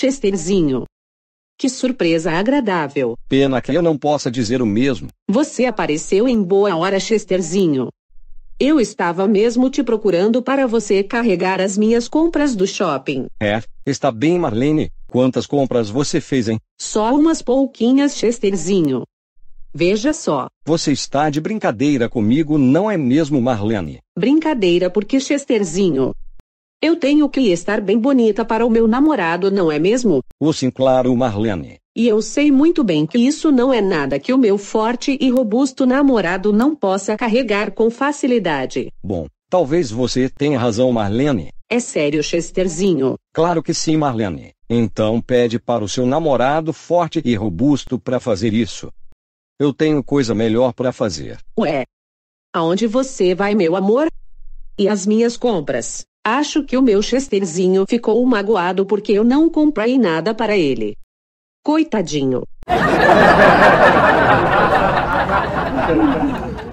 Chesterzinho. Que surpresa agradável. Pena que eu não possa dizer o mesmo. Você apareceu em boa hora, Chesterzinho. Eu estava mesmo te procurando para você carregar as minhas compras do shopping. É, está bem, Marlene. Quantas compras você fez, hein? Só umas pouquinhas, Chesterzinho. Veja só. Você está de brincadeira comigo, não é mesmo, Marlene? Brincadeira porque Chesterzinho. Eu tenho que estar bem bonita para o meu namorado, não é mesmo? O sim, claro, Marlene. E eu sei muito bem que isso não é nada que o meu forte e robusto namorado não possa carregar com facilidade. Bom, talvez você tenha razão, Marlene. É sério, Chesterzinho? Claro que sim, Marlene. Então pede para o seu namorado forte e robusto para fazer isso. Eu tenho coisa melhor para fazer. Ué. Aonde você vai, meu amor? E as minhas compras? Acho que o meu Chesterzinho ficou magoado porque eu não comprei nada para ele. Coitadinho.